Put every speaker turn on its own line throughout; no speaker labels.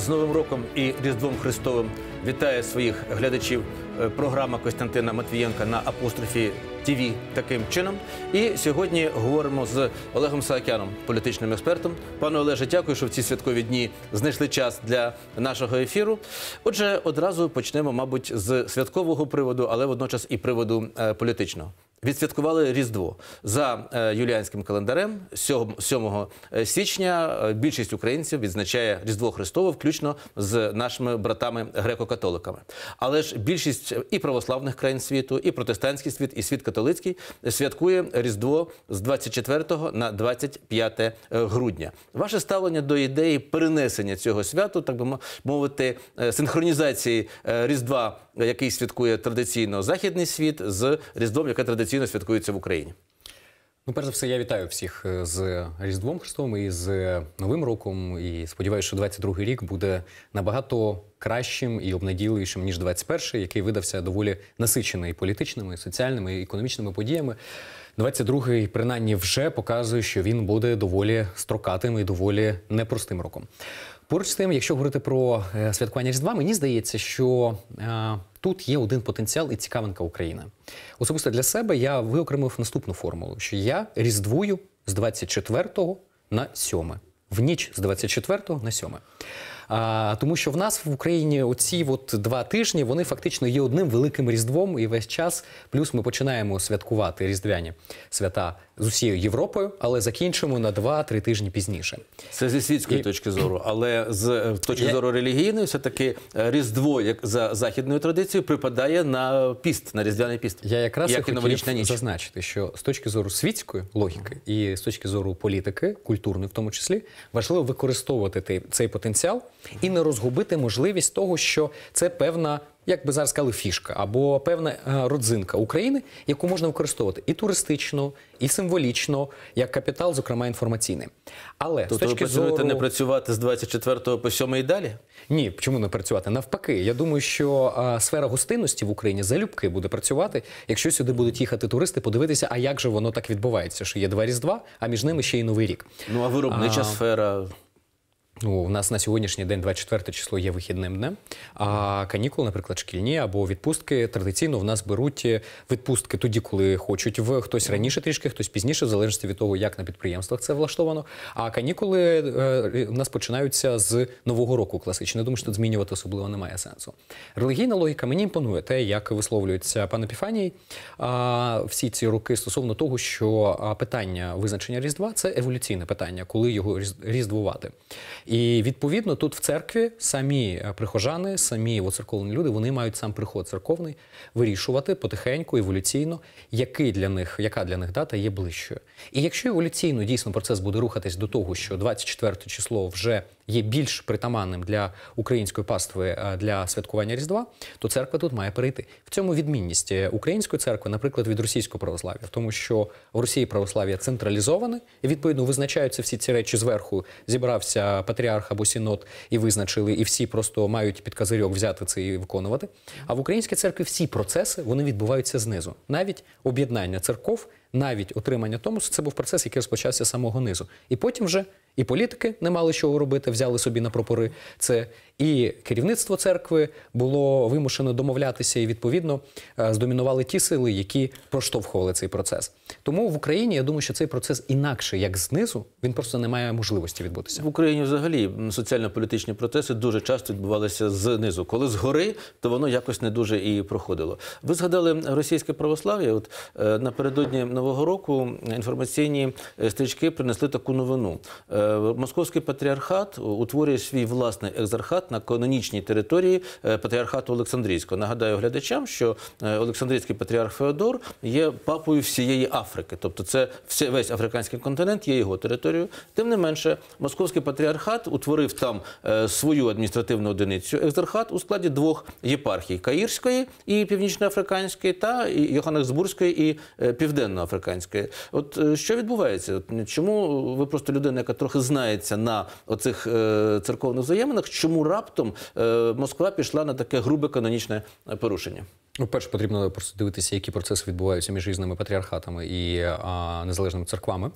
з Новим роком і Різдвом Христовим вітає своїх глядачів. Е, програма Костянтина Матвієнка на апострофі ТВ таким чином. І сьогодні говоримо з Олегом Саакяном, політичним експертом. Пане Олеже, дякую, що в ці святкові дні знайшли час для нашого ефіру. Отже, одразу почнемо, мабуть, з святкового приводу, але водночас і приводу е, політичного відсвяткували Різдво за е, юліанським календарем 7 е, січня. Е, більшість українців відзначає Різдво Христово, включно з нашими братами греко-католиками. Але ж більшість і православних країн світу, і протестантський світ, і світ католицький святкує Різдво з 24 на 25 грудня. Ваше ставлення до ідеї перенесення цього святу, так би мовити, синхронізації Різдва який святкує традиційно західний світ, з Різдвом, яке традиційно святкується в Україні.
Ну, перш за все, я вітаю всіх е, з Різдвом Христовим і з Новим роком. І сподіваюся, що 22-й рік буде набагато кращим і обнадійливішим, ніж 21-й, який видався доволі насичений політичними, соціальними і економічними подіями. 22-й, принаймні вже показує, що він буде доволі строкатим і доволі непростим роком. Поруч з тим, якщо говорити про е, святкування Різдва, мені здається, що е, тут є один потенціал і цікавинка України. Особисто для себе я виокремив наступну формулу: що я різдвую з 24 на 7. в ніч з 24 на 7. А, Тому що в нас в Україні оці от два тижні вони фактично є одним великим різдвом, і весь час плюс ми починаємо святкувати різдвяні свята з усією Європою, але закінчимо на два-три тижні пізніше.
Це зі світської і... точки зору, але з е, точки зору релігійної, все таки е, різдво, як за західною традицією, припадає на піст, на різдвяний піст. Я якраз як і хотів ніч.
зазначити, що з точки зору світської логіки і з точки зору політики, культурної в тому числі, важливо використовувати цей потенціал і не розгубити можливість того, що це певна, як би зараз сказали, фішка або певна е, родзинка України, яку можна використовувати і туристично, і символічно, як капітал, зокрема інформаційний.
Але Тобто з точки ви зору... не працювати з 24 по 7 і далі?
Ні, чому не працювати? Навпаки, я думаю, що а, е, сфера гостинності в Україні залюбки буде працювати, якщо сюди будуть їхати туристи, подивитися, а як же воно так відбувається, що є два різдва, а між ними ще й новий рік.
Ну а виробнича а...
сфера. Ну, у нас на сьогоднішній день, 24 число, є вихідним днем. А канікули, наприклад, шкільні або відпустки традиційно в нас беруть е, відпустки тоді, коли хочуть. В хтось раніше трішки, хтось пізніше, в залежності від того, як на підприємствах це влаштовано. А канікули е, е, у нас починаються з нового року класично. думаю, що тут змінювати особливо немає сенсу. Релігійна логіка мені імпонує те, як висловлюється пан Епіфаній всі ці роки стосовно того, що питання визначення різдва це еволюційне питання, коли його різдвувати. І відповідно тут в церкві самі е, прихожани, самі церковні люди, вони мають сам приход церковний вирішувати потихеньку, еволюційно, який для них, яка для них дата є ближчою. І якщо еволюційно дійсно процес буде рухатись до того, що 24 число вже є більш притаманним для української пастви е, для святкування Різдва, то церква тут має перейти. В цьому відмінність е, української церкви, наприклад, від російського православ'я, тому, що в Росії православ'я централізоване і відповідно визначаються всі ці речі зверху. Зібрався патріарх або сінот і визначили, і всі просто мають під козирьок взяти це і виконувати. А в українській церкві всі процеси вони відбуваються знизу, навіть об'єднання церков навіть отримання томосу, це був процес, який розпочався з самого низу. І потім вже і політики не мали чого робити, взяли собі на пропори це і керівництво церкви було вимушено домовлятися, і відповідно е, здомінували ті сили, які проштовхували цей процес. Тому в Україні я думаю, що цей процес інакше, як знизу,
він просто не має можливості відбутися в Україні. Взагалі соціально-політичні процеси дуже часто відбувалися знизу. Коли згори, то воно якось не дуже і проходило. Ви згадали російське православ'я? От е, напередодні нового року інформаційні е, стрічки принесли таку новину: Московський патріархат утворює свій власний екзархат назад на канонічній території е, патріархату Олександрійського. Нагадаю глядачам, що е, Олександрійський патріарх Феодор є папою всієї Африки, тобто це весь африканський континент є його територією. Тим не менше, московський патріархат утворив там е, свою адміністративну одиницю екзархат у складі двох єпархій Каїрської і Північноафриканської, та Йоханнесбурзької і Південноафриканської. От що відбувається? Чому ви просто людина, яка трохи знається на оцих церковних взаєминах, чому раптом е, Москва пішла на таке грубе канонічне порушення.
Ну, перше потрібно просто дивитися, які процеси відбуваються між різними патріархатами і а, незалежними церквами.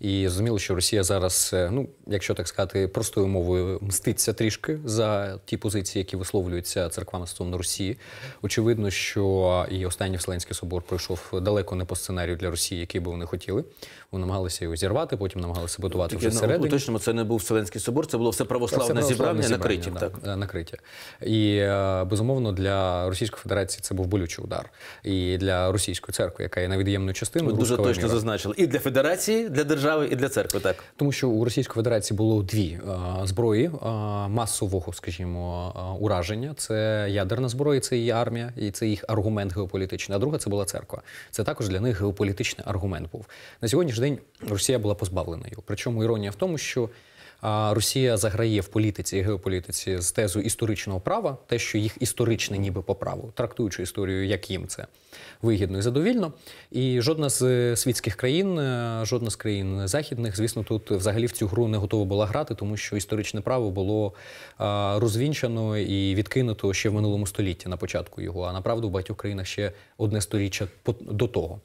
І зрозуміло, що Росія зараз, е, ну якщо так сказати, простою мовою мститься трішки за ті позиції, які висловлюються церквами стосовно Росії. Очевидно, що і останній Вселенський собор пройшов далеко не по сценарію для Росії, який би вони хотіли. Вони намагалися його зірвати, потім намагалися будувати вже ну, середину.
Точно це не був Вселенський собор, це було все православне зібрання накриття.
Так накриття. І е, безумовно для Російської Федерації це був болючий удар, і для
російської церкви, яка є невід'ємною частиною. Дуже точно міра. зазначили і для Федерації, для держави, і для церкви, так
тому що у Російської Федерації було дві а, е, зброї а, е, масового, скажімо, а, е, ураження. Це ядерна зброя, це її армія, і це їх аргумент геополітичний. А друга це була церква. Це також для них геополітичний аргумент був на сьогоднішній день. Росія була позбавлена його. Причому іронія в тому, що Росія заграє в політиці і геополітиці з тезу історичного права, те, що їх історичне, ніби по праву, трактуючи історію, як їм це вигідно і задовільно. І жодна з світських країн, е, жодна з країн західних, звісно, тут взагалі в цю гру не готова була грати, тому що історичне право було розвінчено і відкинуто ще в минулому столітті на початку його, а направду в багатьох країнах ще одне сторіччя до того.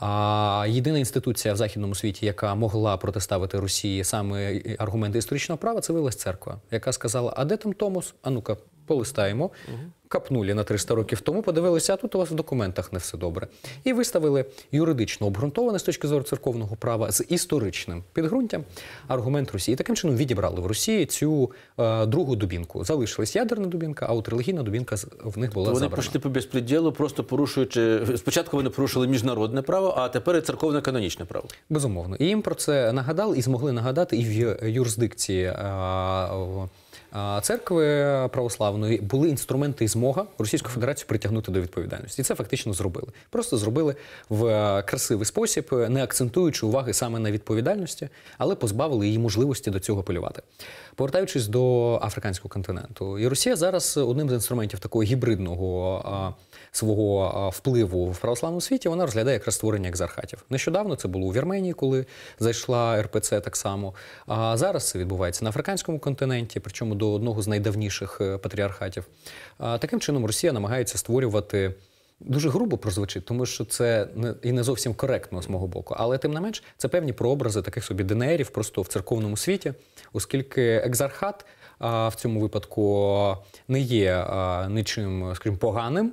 А єдина інституція в західному світі, яка могла протиставити Росії саме аргументи історичного права, це вилась церква, яка сказала: А де там Томос? А ну-ка, полистаємо. Угу капнулі на 300 років тому, подивилися, а тут у вас в документах не все добре. І виставили юридично обґрунтоване з точки зору церковного права з історичним підґрунтям аргумент Росії. І таким чином відібрали в Росії цю е, другу дубінку. Залишилась ядерна дубінка, а от релігійна дубінка в них була вони забрана. Вони пішли
по безпреділу, просто порушуючи спочатку. Вони порушили міжнародне право, а тепер і церковне канонічне право.
Безумовно, і їм про це нагадали і змогли нагадати і в юрисдикції. Е, церкви православної були інструменти і змога Російську Федерацію притягнути до відповідальності, і це фактично зробили. Просто зробили в е, красивий спосіб, е, не акцентуючи уваги саме на відповідальності, але позбавили її можливості до цього полювати. Повертаючись до африканського континенту, і Росія зараз одним з інструментів такого гібридного свого впливу в православному світі, вона розглядає якраз створення екзархатів. Нещодавно це було у Вірменії, коли зайшла РПЦ так само. А зараз це відбувається на африканському континенті, причому до одного з найдавніших е, патріархатів. Таким чином Росія намагається створювати. Дуже грубо прозвучить, тому що це не і не зовсім коректно з мого боку, але тим не менш це певні прообрази таких собі денерів просто в церковному світі, оскільки екзархат в цьому випадку не є нічим, скажімо, поганим,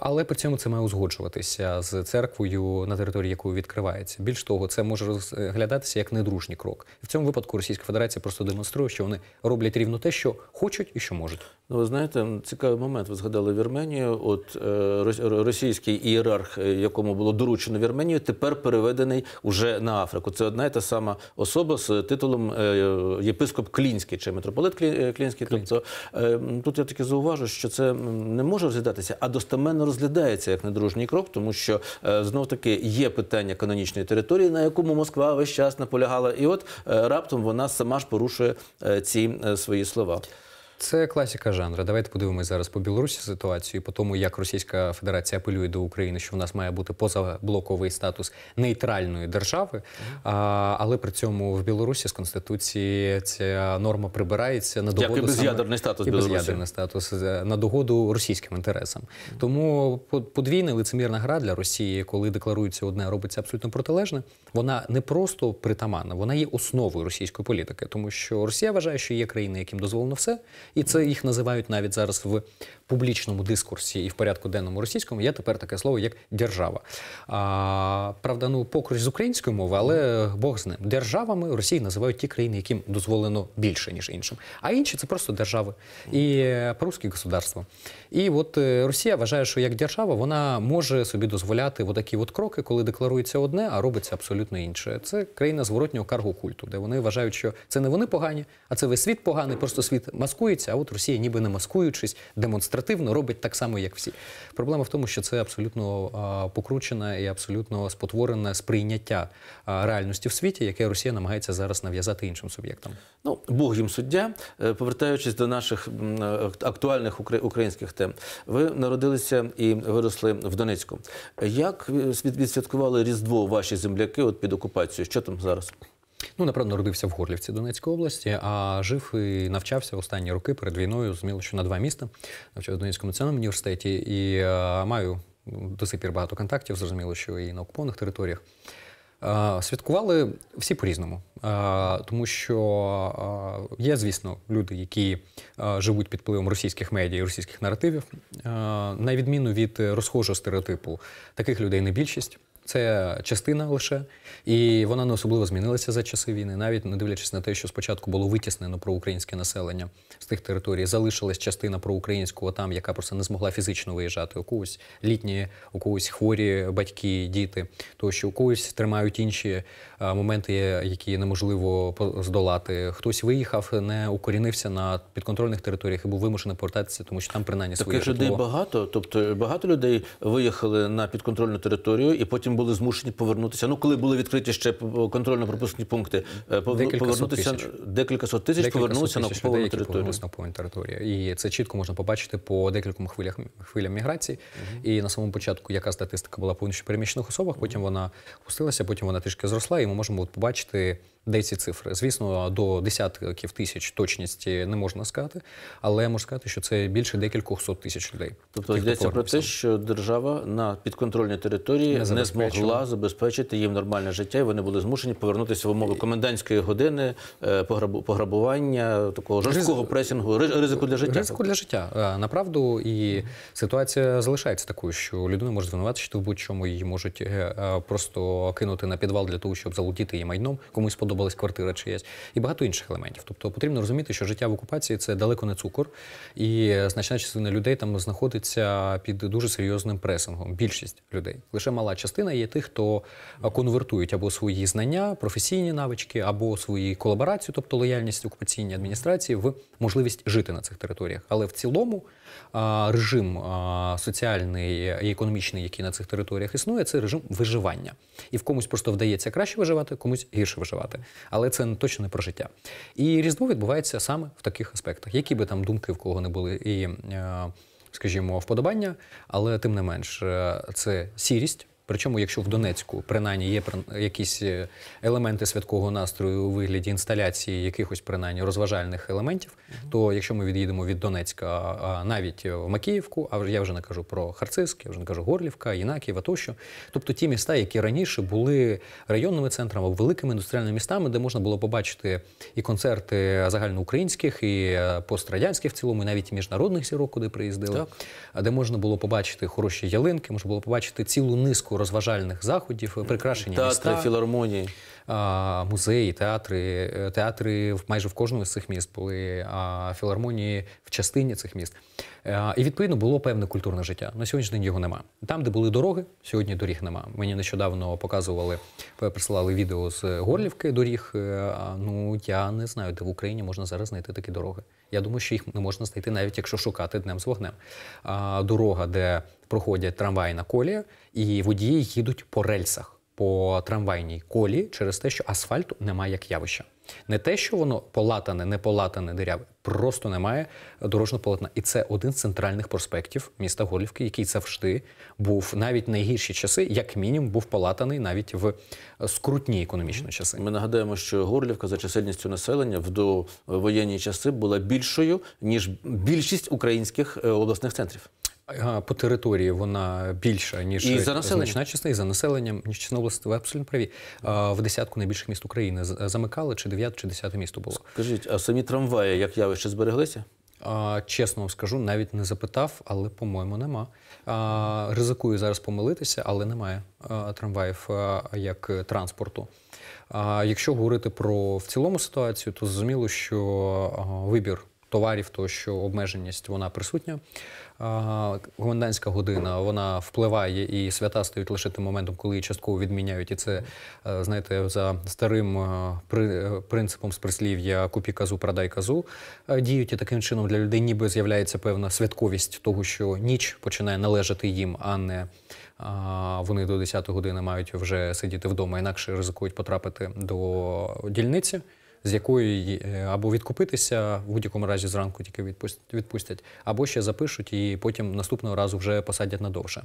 але при цьому це має узгоджуватися з церквою, на території якої відкривається. Більш того, це може розглядатися як недружній крок. В цьому випадку Російська Федерація просто демонструє, що вони роблять рівно те, що хочуть і що можуть.
Ну, ви знаєте, цікавий момент. Ви згадали Вірменію. От е, російський ієрарх, е, якому було доручено Вірменію, тепер переведений уже на Африку. Це одна і та сама особа з титулом е, єпископ Клінський чи митрополит Е, клієнтський клін, Тобто ем, тут я таки зауважу, що це не може розглядатися, а достеменно розглядається як недружній крок, тому що е, знов таки є питання канонічної території, на якому Москва весь час наполягала, і от е, раптом вона сама ж порушує ці свої слова. Це класіка
жанру. Давайте подивимося зараз по Білорусі ситуацію, по тому, як Російська Федерація апелює до України, що в нас має бути позаблоковий статус нейтральної держави. А, Але при цьому в Білорусі з конституції ця норма прибирається на догоду Як і статус і без'ядерний статус е, на догоду російським інтересам. Тому подвійна лицемірна гра для Росії, коли декларується одне, робиться абсолютно протилежне. Вона не просто притаманна, вона є основою російської політики, тому що Росія вважає, що є країни, яким дозволено все і це їх називають навіть зараз в публічному дискурсі і в порядку денному російському є тепер таке слово як держава. А, Правда, ну покруч з української мови, але Бог з ним державами Росії називають ті країни, яким дозволено більше ніж іншим. А інші це просто держави і е, прусські государства. І от е, Росія вважає, що як держава вона може собі дозволяти отакі от кроки, коли декларується одне, а робиться абсолютно інше. Це країна зворотнього карго культу, де вони вважають, що це не вони погані, а це весь світ поганий. Просто світ маскується. А от Росія, ніби не маскуючись, демонструє демонстративно робить так само, як всі. Проблема в тому, що це абсолютно покручене і абсолютно спотворене сприйняття реальності в світі, яке Росія намагається
зараз нав'язати іншим суб'єктам. Ну Бог їм суддя, е, повертаючись до наших актуальних українських тем, ви народилися і виросли в Донецьку. Як е, відсвяткували Різдво ваші земляки от під окупацією? Що там зараз?
Ну, напевно, народився в Горлівці Донецької області, а жив і навчався останні роки перед війною, зрозуміло, що на два міста навчався в Донецькому національному університеті і а, е, маю до сих пір багато контактів, зрозуміло, що і на окупованих територіях. А, е, святкували всі по-різному, е, тому що а, є, звісно, люди, які живуть під впливом російських медіа і російських наративів, на відміну від розхожого стереотипу, таких людей не більшість. Це частина лише, і вона не особливо змінилася за часи війни, навіть не дивлячись на те, що спочатку було витіснено проукраїнське населення тих територій залишилась частина проукраїнського там, яка просто не змогла фізично виїжджати. У когось літні, у когось хворі батьки, діти, тощо у когось тримають інші е, моменти, які неможливо здолати. Хтось виїхав, не укорінився на підконтрольних територіях і був вимушений повертатися, тому що там принаймні своє Таких людей
багато. Тобто багато людей виїхали на підконтрольну територію і потім були змушені повернутися. Ну коли були відкриті ще контрольно-пропускні пункти, е, декілька повернутися сот декілька сот тисяч декілька повернулися сот тисяч на окуповану територію дійсно
повні території, і це чітко можна побачити по декільком хвилях хвилям міграції. Uh І на самому початку яка статистика була по переміщених особах, потім вона опустилася, потім вона трішки зросла, і ми можемо от побачити де ці цифри. Звісно, до десятків тисяч точності не можна сказати, але можна сказати, що це більше декількох сот тисяч людей. Тобто йдеться про
те, що держава на підконтрольній території не, не змогла забезпечити їм нормальне життя, і вони були змушені повернутися в умови е, комендантської години, е, пограбування, такого жорсткого пресінгу, ризику для життя. Ризику для життя
е, направду і ситуація залишається такою, що людина може звинуватися, в будь-чому її можуть просто кинути на підвал для того, щоб залутіти її майном комусь подобається сподобалась квартира чиясь, і багато інших елементів. Тобто потрібно розуміти, що життя в окупації це далеко не цукор, і значна частина людей там знаходиться під дуже серйозним пресингом. Більшість людей лише мала частина є тих, хто конвертують або свої знання, професійні навички, або свої колаборацію, тобто лояльність окупаційній адміністрації, в можливість жити на цих територіях. Але в цілому режим соціальний і економічний, який на цих територіях існує, це режим виживання. І в комусь просто вдається краще виживати, комусь гірше виживати. Але це точно не про життя. І різдво відбувається саме в таких аспектах, які би там думки в кого не були і, е, скажімо, вподобання, але тим не менш, е, це сірість. Причому, якщо в Донецьку принаймні є якісь е, елементи святкового настрою у вигляді інсталяції якихось принаймні розважальних елементів, угу. то якщо ми від'їдемо від Донецька а навіть е, в Макіївку, а я вже не кажу про Харцизьк, я вже не кажу Горлівка, Єнаківа тощо, тобто ті міста, які раніше були районними центрами, великими індустріальними містами, де можна було побачити і концерти загальноукраїнських, і е, пострадянських в цілому, і навіть міжнародних сірок, куди приїздили, так. де можна було побачити хороші ялинки, можна було побачити цілу низку розважальних заходів, е, прикрашення. Театри, міста. філармонії. Музеї, театри, е, театри майже в кожному з цих міст були, а філармонії в частині цих міст. Е, і відповідно було певне культурне життя. На сьогоднішній день його нема. Там, де були дороги, сьогодні доріг нема. Мені нещодавно показували, присилали відео з Горлівки доріг. Ну я не знаю, де в Україні можна зараз знайти такі дороги. Я думаю, що їх не можна знайти навіть якщо шукати днем з вогнем. Дорога, де проходять трамвайна колія, і водії їдуть по рельсах. По трамвайній колі через те, що асфальту немає як явища. Не те, що воно полатане, не полатане диряве, просто немає дорожнього полотна. І це один з центральних проспектів міста Горлівки, який завжди був навіть найгірші часи,
як мінімум, був полатаний навіть в скрутні економічні часи. Ми нагадаємо, що Горлівка за чисельністю населення в довоєнні е, часи була більшою ніж більшість українських е, обласних центрів.
Е, по території вона більша ніж і за значна частина і за населенням ніж чесна Ви абсолютно праві е, в десятку найбільших міст України замикали чи дев'яте, чи десяте місто було.
Скажіть, а самі трамваї як явище збереглися? Е, чесно вам
скажу, навіть не запитав, але по-моєму нема. Ризикую зараз помилитися, але немає трамваїв як транспорту. Якщо говорити про в цілому ситуацію, то зрозуміло, що вибір товарів, то що обмеженість вона присутня. Комендантська година вона впливає, і свята стають лише тим моментом, коли її частково відміняють. І це е, знаєте, за старим е, е, принципом з прислів'я купі казу, продай казу діють і таким чином для людей, ніби з'являється певна святковість того, що ніч починає належати їм, а не вони до 10 години мають вже сидіти вдома, інакше ризикують потрапити до дільниці з якої е, або відкупитися в будь-якому разі зранку тільки відпустять, або ще запишуть і потім наступного разу вже посадять надовше.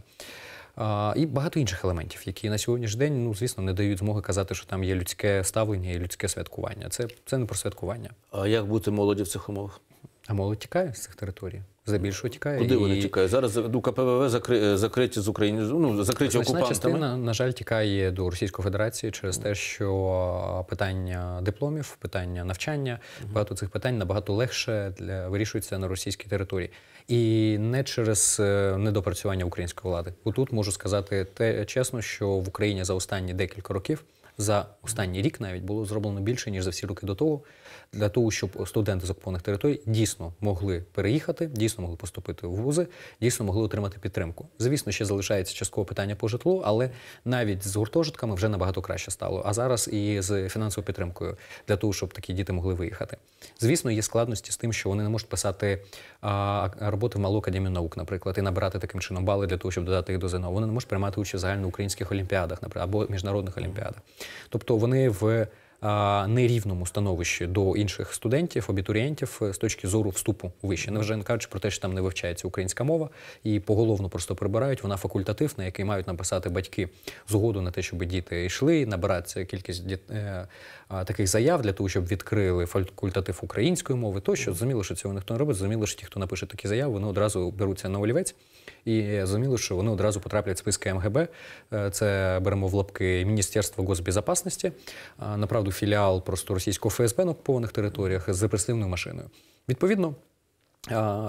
А, і багато інших елементів, які на сьогоднішній день, ну звісно, не дають змоги казати, що там є людське ставлення і людське святкування. Це це не про святкування.
А як бути молоді в цих умовах? А молодь тікає з цих територій за більшого тікає. Куди вони і... тікають? Зараз ну, КПВВ закри... закриті з України, ну, закриті Значна окупантами. частина,
на жаль, тікає до Російської Федерації через те, що питання дипломів, питання навчання, угу. багато цих питань набагато легше для вирішується на російській території. І не через е, недопрацювання української влади. Отут можу сказати те чесно, що в Україні за останні декілька років за останній рік навіть було зроблено більше ніж за всі роки до того, для того, щоб студенти з окупованих територій дійсно могли переїхати, дійсно могли поступити в вузи, дійсно могли отримати підтримку. Звісно, ще залишається часткове питання по житлу, але навіть з гуртожитками вже набагато краще стало. А зараз і з фінансовою підтримкою для того, щоб такі діти могли виїхати. Звісно, є складності з тим, що вони не можуть писати а, роботи в Малу академію наук, наприклад, і набирати таким чином бали для того, щоб додати їх до ЗНО. Вони не можуть приймати участь в загальноукраїнських олімпіадах, наприклад, або міжнародних олімпіадах. Тобто вони в нерівному становищі до інших студентів, абітурієнтів е, з точки зору вступу вище. Не вже не кажучи про те, що там не вивчається українська мова, і поголовно просто прибирають. Вона факультатив, на який мають написати батьки згоду на те, щоб діти йшли, набирається кількість діт... Е, таких заяв для того, щоб відкрили факультатив української мови. Тощо зрозуміло, що цього ніхто не робить. Зрозуміло, що ті, хто напише такі заяви, вони одразу беруться на олівець. І зрозуміло, що вони одразу потраплять в списки МГБ. Е, це беремо в лапки Міністерства госбезопасності, направду філіал просто російського ФСБ на окупованих територіях з репресивною машиною. Відповідно,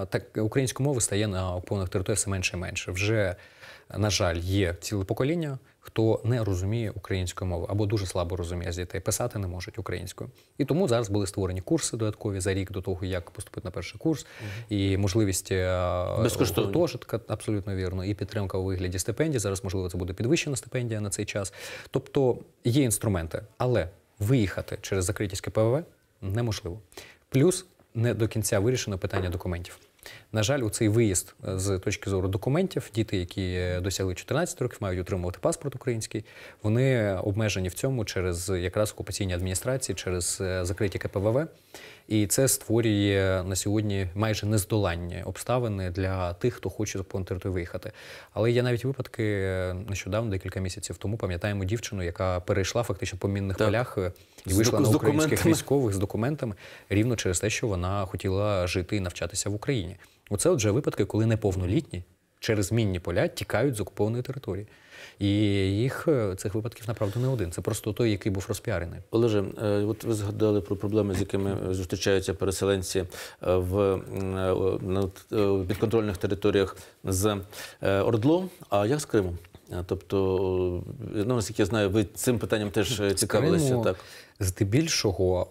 так української мови стає на окупованих територіях все менше і менше. Вже на жаль, є ціле покоління хто не розуміє української мови або дуже слабо розуміє з дітей, писати не можуть українською. І тому зараз були створені курси додаткові за рік до того, як поступити на перший курс, і можливість е, гуртожитка, абсолютно вірно, і підтримка у вигляді стипендій. Зараз можливо це буде підвищена стипендія на цей час. Тобто є інструменти, але виїхати через закритість КПВ неможливо. Плюс не до кінця вирішено питання документів. На жаль, у цей виїзд е, з точки зору документів, діти, які е, досягли 14 років, мають отримувати паспорт український. Вони обмежені в цьому через якраз окупаційні адміністрації, через е, закриті КПВВ. І це створює на сьогодні майже нездоланні обставини для тих, хто хоче по інтернету виїхати. Але є навіть випадки нещодавно, декілька місяців тому, пам'ятаємо дівчину, яка перейшла фактично по мінних так. полях і вийшла з, на українських військових з документами рівно через те, що вона хотіла жити і навчатися в Україні. Оце отже випадки, коли неповнолітні через мінні поля тікають з окупованої території. І їх е, цих випадків направду не один. Це просто той, який був розпіарений.
Олеже, е, от ви згадали про проблеми, з якими е, зустрічаються переселенці в підконтрольних територіях з Ордло. А як з Кримом? Тобто, ну наскільки я знаю, ви цим питанням теж цікавилися Криму, так здебільшого,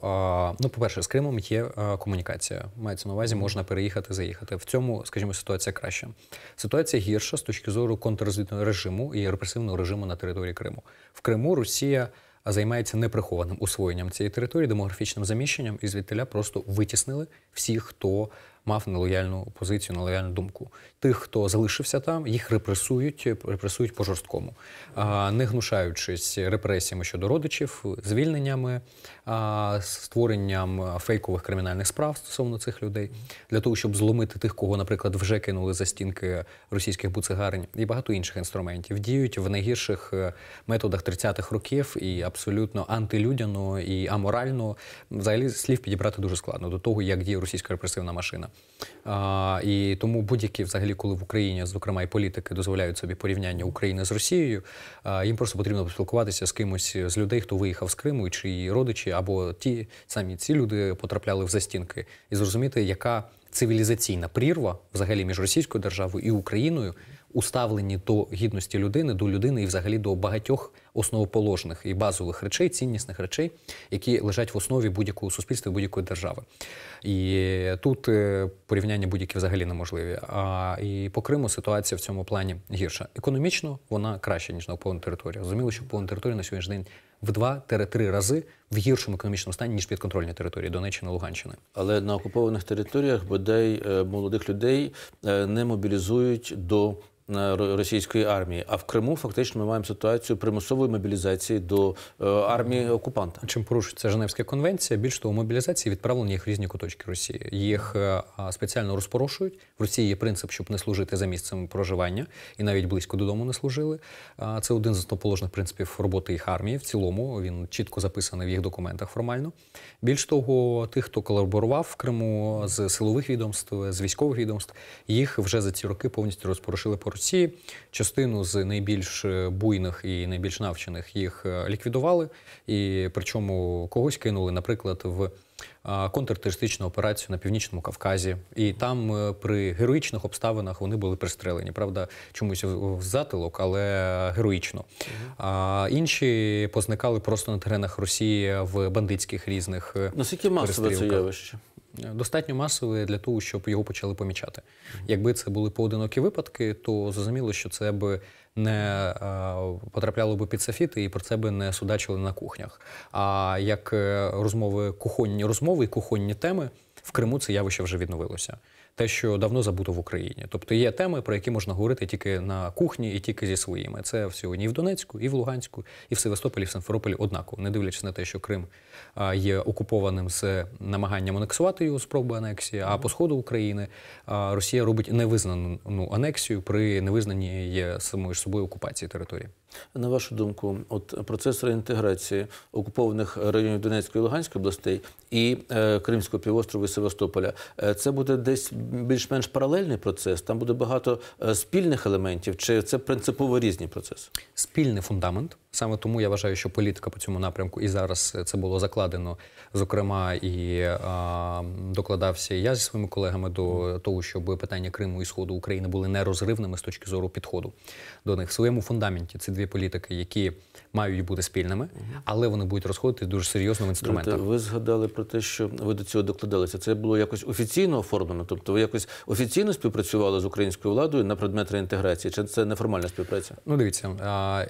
ну, по-перше, з Кримом є комунікація. Мається на увазі, можна переїхати, заїхати. В цьому, скажімо, ситуація краща. Ситуація гірша з точки зору контррозвідного режиму і репресивного режиму на території Криму. В Криму Росія займається неприхованим освоєнням цієї території, демографічним заміщенням, і звідтиля просто витіснили всіх, хто мав нелояльну позицію, нелояльну думку. Тих, хто залишився там, їх репресують, репресують по жорсткому, не гнушаючись репресіями щодо родичів, звільненнями, створенням фейкових кримінальних справ стосовно цих людей, для того, щоб зломити тих, кого, наприклад, вже кинули за стінки російських буцегарень і багато інших інструментів, діють в найгірших е, методах 30-х років і абсолютно антилюдяно і аморально взагалі слів підібрати дуже складно до того, як діє російська репресивна машина. А, І тому будь-які, взагалі, коли в Україні, зокрема, і політики дозволяють собі порівняння України з Росією, а, їм просто потрібно поспілкуватися з кимось з людей, хто виїхав з Криму, чиї родичі або ті самі ці люди потрапляли в застінки, і зрозуміти, яка цивілізаційна прірва взагалі між російською державою і Україною у до гідності людини, до людини і взагалі до багатьох основоположних і базових речей, ціннісних речей, які лежать в основі будь-якого суспільства, будь-якої держави. І тут е, порівняння будь-які взагалі неможливі. А і по Криму ситуація в цьому плані гірша. Економічно вона краща, ніж на окупованій території. Розуміло, що окуповані території на сьогоднішній день в два-три рази в гіршому економічному стані, ніж підконтрольні території Донеччини, Луганщини.
Але на окупованих територіях бодай е, молодих людей е, не мобілізують до російської армії. А в Криму фактично ми маємо ситуацію примусової мобілізації до е, армії окупанта. Чим порушується Женевська конвенція?
Більш того, мобілізації відправлені їх в різні куточки Росії. Їх е, спеціально розпорушують В Росії є принцип, щоб не служити за місцем проживання і навіть близько додому не служили. Це один з основоположних принципів роботи їх армії. В цілому він чітко записаний в їх документах формально. Більш того, тих, хто колаборував в Криму з силових відомств, з військових відомств, їх вже за ці роки повністю розпорушили по Русі. Частину з найбільш е, буйних і найбільш навчених їх е, ліквідували, і причому когось кинули, наприклад, в е, контртерористичну операцію на північному Кавказі, і там при героїчних обставинах вони були пристрелені. Правда, чомусь в затилок, але героїчно. А інші позникали просто на теренах Росії в бандитських різних наскільки масове це явище достатньо масове для того, щоб його почали помічати. Якби це були поодинокі випадки, то зрозуміло, що це б не е, потрапляло би під софіти і про це би не судачили на кухнях. А як е, розмови кухонні розмови і кухонні теми в Криму це явище вже відновилося те, що давно забуто в Україні. Тобто є теми, про які можна говорити тільки на кухні і тільки зі своїми. Це сьогодні і в Донецьку, і в Луганську, і в Севастополі, і в Симферополі. Однаково, не дивлячись на те, що Крим є окупованим з намаганням анексувати його спроби анексії, а по сходу України Росія робить невизнану анексію при невизнанні є самою ж собою окупації території.
На вашу думку, от процес реінтеграції окупованих районів Донецької та Луганської областей і е, Кримського півострову і Севастополя. Е, це буде десь більш-менш паралельний процес. Там буде багато е, спільних елементів. Чи це принципово різні процеси? Спільний
фундамент. Саме тому я вважаю, що політика по цьому напрямку і зараз це було закладено. Зокрема, і а, докладався я зі своїми колегами до того, щоб питання Криму і Сходу України були нерозривними з точки зору підходу до них в своєму фундаменті. Ці дві політики,
які мають бути спільними, але вони будуть розходити дуже серйозно в інструментах. Ви згадали про те, що ви до цього докладалися. Це було якось офіційно оформлено, тобто ви якось офіційно співпрацювали з українською владою на предмет реінтеграції? Чи це неформальна співпраця? Ну дивіться,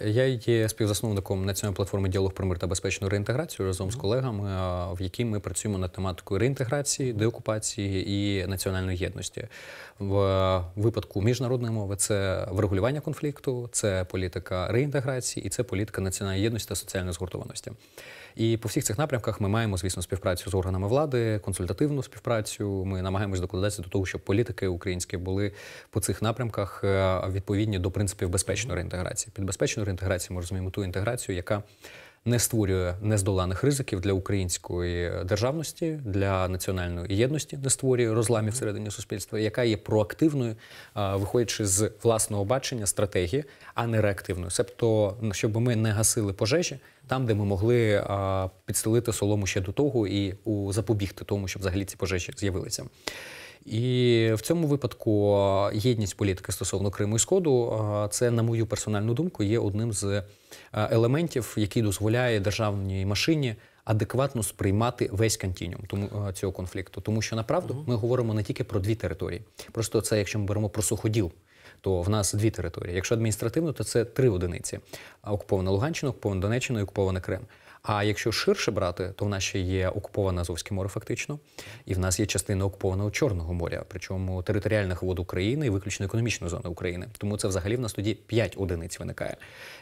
я
є співзасновником національної платформи діалог про мир та безпечну реінтеграцію разом з колегами, в якій ми працюємо над тематикою реінтеграції, деокупації і національної єдності в випадку міжнародної мови це врегулювання конфлікту, це політика реінтеграції і це політика національної єдності та соціальної згуртованості. І по всіх цих напрямках ми маємо, звісно, співпрацю з органами влади, консультативну співпрацю. Ми намагаємось докладатися до того, щоб політики українські були по цих напрямках е, відповідні до принципів безпечної реінтеграції. Під безпечною реінтеграцією ми розуміємо ту інтеграцію, яка не створює нездоланих ризиків для української державності, для національної єдності, не створює розламів всередині суспільства, яка є проактивною, е, виходячи з власного бачення стратегії, а не реактивною. Себто, щоб ми не гасили пожежі там, де ми могли е, підстелити солому ще до того і запобігти тому, щоб взагалі ці пожежі з'явилися. І в цьому випадку е, єдність політики стосовно Криму і Сходу е, це, на мою персональну думку, є одним з е, елементів, який дозволяє державній машині адекватно сприймати весь контініум тому цього конфлікту, тому що направду ми говоримо не тільки про дві території, просто це, якщо ми беремо про суходіл. То в нас дві території. Якщо адміністративно, то це три одиниці: окупована Луганщина, окупована Донеччина і окупована Крим. А якщо ширше брати, то в нас ще є окуповане Азовське море, фактично, і в нас є частина окупованого Чорного моря, причому територіальних вод України і виключно економічної зони України. Тому це взагалі в нас тоді 5 одиниць виникає.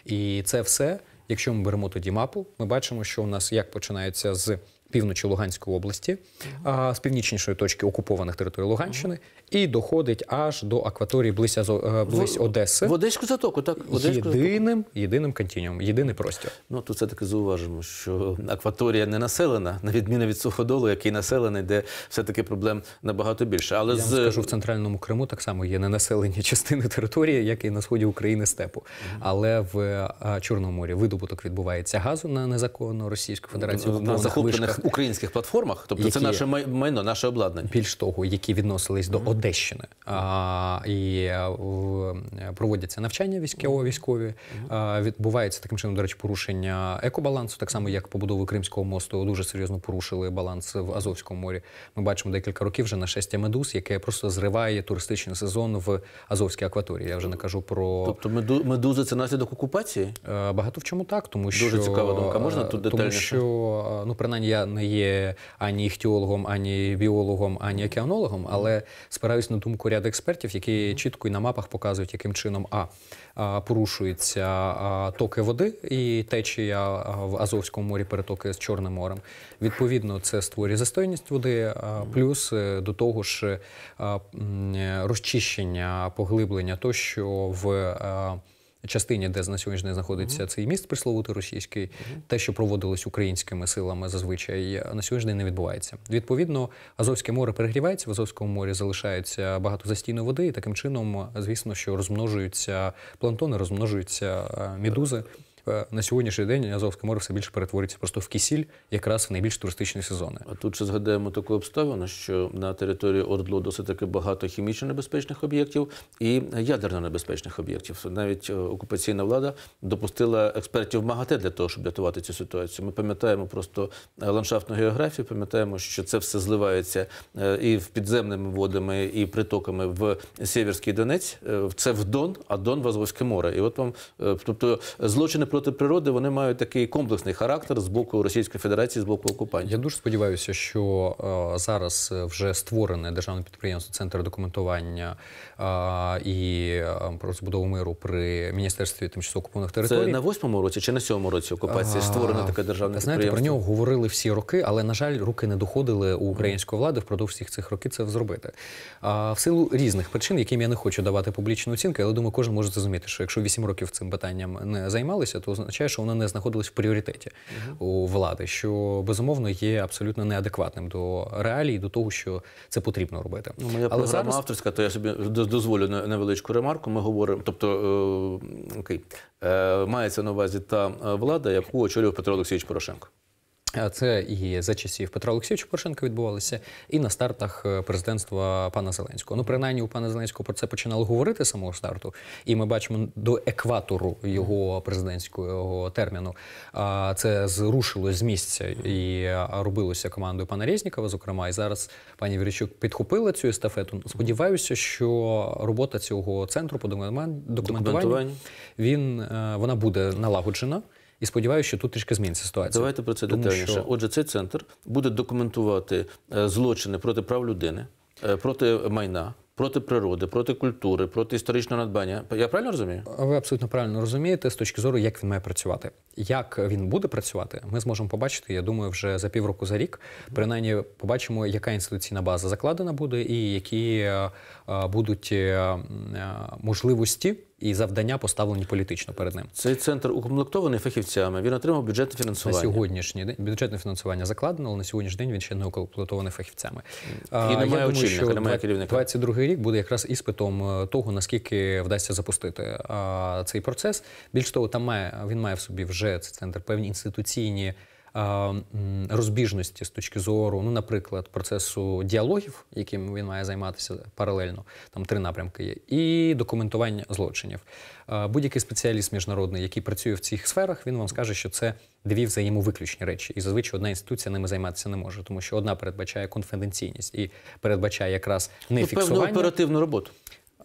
І це все, якщо ми беремо тоді мапу, ми бачимо, що у нас як починається з. Півночі Луганської області, а з північнішої точки окупованих територій Луганщини, і доходить аж
до акваторії близь, е, близь Одеси. В Одеську затоку, так? Одеську єдиним затоку. єдиним континіум, єдиний простір. Ну тут все таки зауважимо, що акваторія не населена, на відміну від суходолу, який населений, де все-таки проблем набагато більше. Але Я з... вам скажу,
в центральному Криму так само є ненаселені частини території, як і на сході України степу. Mm -hmm. Але в е, Чорному морі видобуток відбувається газу на незаконно Російську Федерацію на захоплених вишках,
українських платформах, тобто які... це наше майно, наше обладнання.
Більш того, які відносились mm -hmm. до Одещини а, і е, е, проводяться навчання військово військові. відбувається таким чином, до речі, порушення екобалансу, так само як побудову Кримського мосту дуже серйозно порушили баланс в Азовському морі. Ми бачимо декілька років вже нашестя медуз, яке просто зриває туристичний сезон в Азовській акваторії. Я вже не кажу про
тобто меду Медузи, це наслідок окупації.
Е, багато в чому так, тому що дуже цікава думка. Можна тут детальніше? Тому що ну принаймні я не є ані іхтіологом, ані біологом, ані океанологом, але спираюсь на думку ряд експертів, які чітко і на мапах показують, яким чином а, а порушуються а, токи води і течія в Азовському морі, перетоки з Чорним морем. Відповідно, це створює застойність води, а, плюс е, до того ж е, е, розчищення, поглиблення, тощо в частині, де на сьогодні не знаходиться mm -hmm. цей міст присловутий російський, mm -hmm. те, що проводилось українськими силами зазвичай на сьогодні не відбувається. Відповідно, Азовське море перегрівається, в Азовському морі залишається багато застійної води, і таким чином, звісно, що розмножуються плантони, розмножуються е, мідузи. Е, на сьогоднішній день Азовське море все більше перетвориться, просто в кисіль, якраз в найбільш туристичні сезони.
А тут ще згадаємо таку обставину, що на території Ордло досить таки багато хімічно небезпечних об'єктів і ядерно небезпечних об'єктів. Навіть е, окупаційна влада допустила експертів МАГАТЕ для того, щоб рятувати цю ситуацію. Ми пам'ятаємо просто е, ландшафтну географію, пам'ятаємо, що це все зливається і в підземними водами, і притоками в Сєвєрський Донець. Це в Дон, а Дон в Азовське море. І от вам тобто злочини проти природи вони мають такий комплексний характер з боку Російської Федерації, з боку окупантів. Я дуже сподіваюся,
що е, зараз вже створене державне підприємство Центр документування е, і е, розбудови миру при міністерстві тимчасово окупованих територій. Це на восьмому
році чи на сьомому році окупації е, створено таке державне підприємство? Знаєте, про нього
говорили всі роки, але на жаль, руки не доходили у української влади впродовж всіх цих років це зробити. в силу різних причин, яким я не хочу давати публічну оцінку, але думаю, кожен може зрозуміти, що якщо вісім років цим питанням не займалися, то означає, що вона не знаходилась в пріоритеті угу. у влади, що безумовно є абсолютно неадекватним до реалій, до того, що це потрібно робити. Ну, моя Але програма зараз...
авторська, то я собі дозволю невеличку ремарку. Ми говоримо, тобто е, окей, е, мається на увазі та е, влада, яку очолював Петро Олексійович Порошенко.
Це і за часів Петра Олексійовича Порошенка відбувалося, і на стартах е, президентства пана Зеленського. Ну, принаймні, у пана Зеленського про це починали говорити з самого старту, і ми бачимо до екватору його президентського терміну. це зрушило з місця і е, робилося командою пана Резнікова, Зокрема, і зараз пані Вірічук підхопила цю естафету. Сподіваюся, що робота цього центру по документуванню він е, вона буде налагоджена. І сподіваюся, що тут трішки зміниться ситуація. Давайте про це Тому детальніше. Що...
Отже, цей центр буде документувати е, злочини проти прав людини, е, проти майна. Проти природи, проти культури, проти історичного надбання. Я правильно розумію?
Ви абсолютно правильно розумієте з точки зору, як він має працювати. Як він буде працювати, ми зможемо побачити. Я думаю, вже за півроку за рік. Принаймні, побачимо, яка інституційна база закладена буде, і які е, Е, будуть е, е, можливості і завдання поставлені політично перед ним.
Цей центр укомплектований фахівцями. Він отримав бюджетне фінансування. На
сьогоднішній день бюджетне фінансування закладено, але на сьогоднішній день він ще не укомплектований фахівцями. І немає Я думаю, що немає керівника. 22-й рік буде якраз іспитом того, наскільки вдасться запустити цей процес. Більш того, там має він має в собі вже цей центр певні інституційні розбіжності з точки зору, ну, наприклад, процесу діалогів, яким він має займатися паралельно, там три напрямки є, і документування злочинів. Будь-який спеціаліст міжнародний, який працює в цих сферах, він вам скаже, що це дві взаємовиключні речі. І зазвичай одна інституція ними займатися не може, тому що одна передбачає конфіденційність і передбачає якраз не ну, Певну оперативну роботу.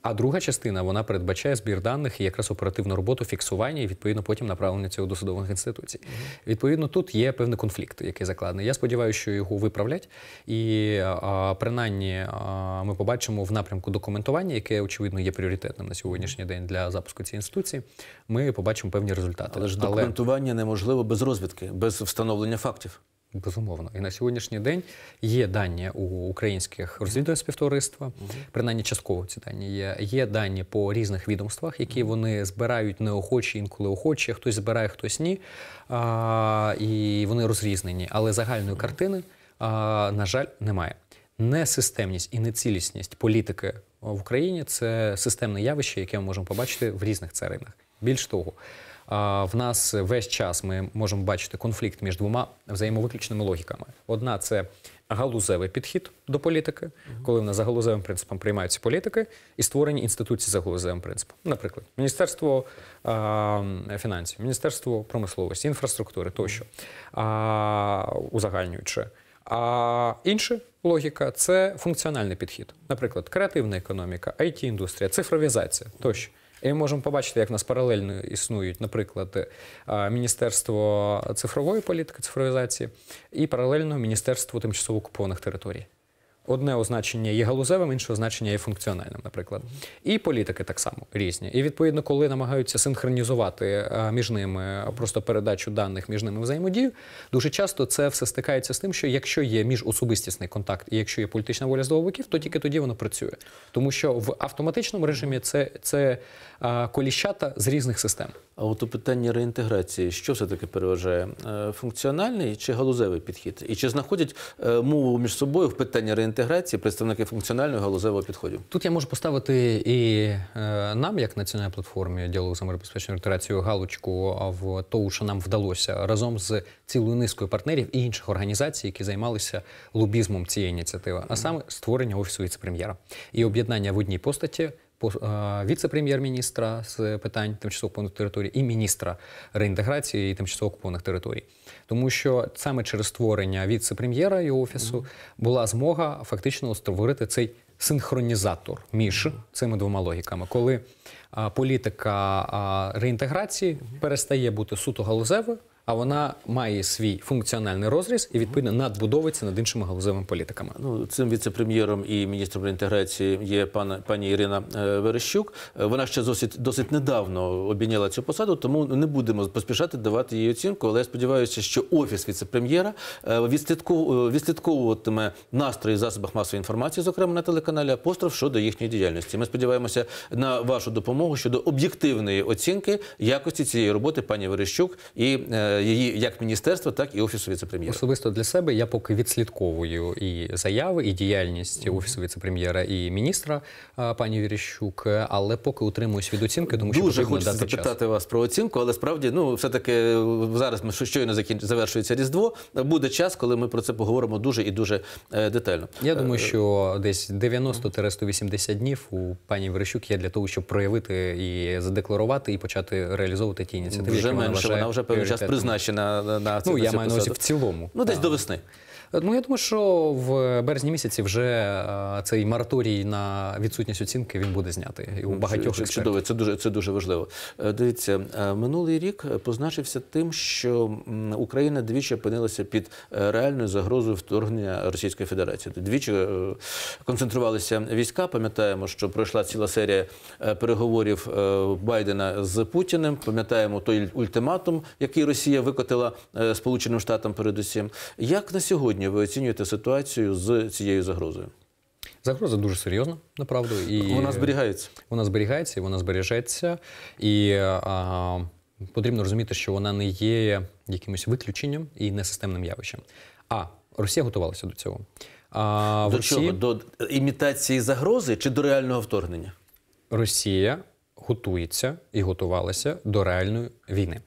А друга частина вона передбачає збір даних і якраз оперативну роботу фіксування і відповідно потім направлення цього досудових інституцій. Mm. Відповідно, тут є певний конфлікт, який закладений. Я сподіваюся, що його виправлять, і а, принаймні а, ми побачимо в напрямку документування, яке очевидно є пріоритетним на сьогоднішній день для запуску цієї інституції. Ми побачимо певні результати. Але ж документування Але... неможливо без розвідки, без встановлення фактів. Безумовно, і на сьогоднішній день є дані у українських розвідувальних співтовариства, принаймні частково ці дані є. Є дані по різних відомствах, які вони збирають неохочі, інколи охоче. хтось збирає, хтось ні. А, І вони розрізнені. Але загальної картини, а, на жаль, немає. Несистемність і нецілісність політики в Україні це системне явище, яке ми можемо побачити в різних царинах. Більш того в нас весь час ми можемо бачити конфлікт між двома взаємовиключними логіками. Одна це галузевий підхід до політики, коли в нас за галузевим принципом приймаються політики і створені інституції за галузевим принципом. Наприклад, Міністерство фінансів, Міністерство промисловості, інфраструктури тощо а, узагальнюючи. А інша логіка це функціональний підхід, наприклад, креативна економіка, it індустрія цифровізація тощо. І ми можемо побачити, як в нас паралельно існують, наприклад, е, Міністерство цифрової політики, цифровізації і паралельно Міністерство тимчасово окупованих територій. Одне означення є галузевим, інше означення є функціональним, наприклад. І політики так само різні. І відповідно, коли намагаються синхронізувати е, між ними просто передачу даних між ними взаємодію, дуже часто це все стикається з тим, що якщо є міжособистісний контакт і якщо є політична воля з здобувників, то тільки тоді воно працює. Тому що в автоматичному
режимі це, це е, коліщата з різних систем. А от у питанні реінтеграції, що все-таки переважає? Е, функціональний чи галузевий підхід? І чи знаходять е, мову між собою в питанні реінтеграції представники функціонального і галузевого підходів?
Тут я можу поставити і е, нам, як національній платформі діалогу за миропезпечну реінтеграцію, галочку в тому, що нам вдалося разом з цілою низкою партнерів і інших організацій, які займалися лобізмом цієї ініціативи, а саме створення офісу віце-прем'єра і об'єднання в одній постаті. Е, віце-прем'єр-міністра з питань тимчасово окупованих територій і міністра реінтеграції і тимчасово окупованих територій, тому що саме через створення віце-прем'єра і офісу була змога фактично створити цей синхронізатор між цими двома логіками, коли е, політика е, реінтеграції перестає бути суто галузевою, а вона має свій функціональний розріз і відповідно надбудовується над іншими галузевими політиками.
Ну цим віце-прем'єром і міністром інтеграції є пана пані Ірина е, Верещук. Е, вона ще досить досить недавно обійняла цю посаду, тому не будемо поспішати давати її оцінку. Але я сподіваюся, що офіс віце-прем'єра е, відслідковуватиме настрої в засобах масової інформації, зокрема на телеканалі Апостроф щодо їхньої діяльності. Ми сподіваємося на вашу допомогу щодо об'єктивної оцінки якості цієї роботи пані Верещук і її як міністерства, так і офісу віцепрем'єра.
Особисто для себе я поки відслідковую і заяви, і діяльність офісу віцепрем'єра і міністра пані Віріщук, але поки утримуюсь від оцінки, тому що дуже хочеться запитати
час. вас про оцінку, але справді ну все таки е, зараз ми щойно завершується різдво. Буде час, коли ми про це поговоримо дуже і дуже е, детально. Я думаю, е, що десь 90-180 днів у пані
Верещук є для того, щоб проявити і задекларувати і почати реалізовувати ті ініціативи. Вже менше вона, вже певний час признала наші
на на, на ну, я маю на увазі в
цілому. Ну, десь а. до весни. Е, ну я думаю, що в березні місяці вже е, цей мораторій на відсутність оцінки він буде
знятий і у ну, багатьох експертів. Чудово, це дуже це дуже важливо. Е, дивіться, минулий рік позначився тим, що Україна двічі опинилася під реальною загрозою вторгнення Російської Федерації. Двічі концентрувалися війська. Пам'ятаємо, що пройшла ціла серія переговорів Байдена з Путіним. Пам'ятаємо той ультиматум, який Росія викотила Сполученим Штатам. Передусім, як на сьогодні сьогодні ви оцінюєте ситуацію з цією загрозою? Загроза дуже серйозна, направду. І вона зберігається.
Вона зберігається і вона збережеться. І а, потрібно розуміти, що вона не є якимось виключенням і не системним явищем. А Росія готувалася до цього. А, До Росії... чого?
До імітації загрози чи до реального вторгнення?
Росія готується і готувалася до реальної війни.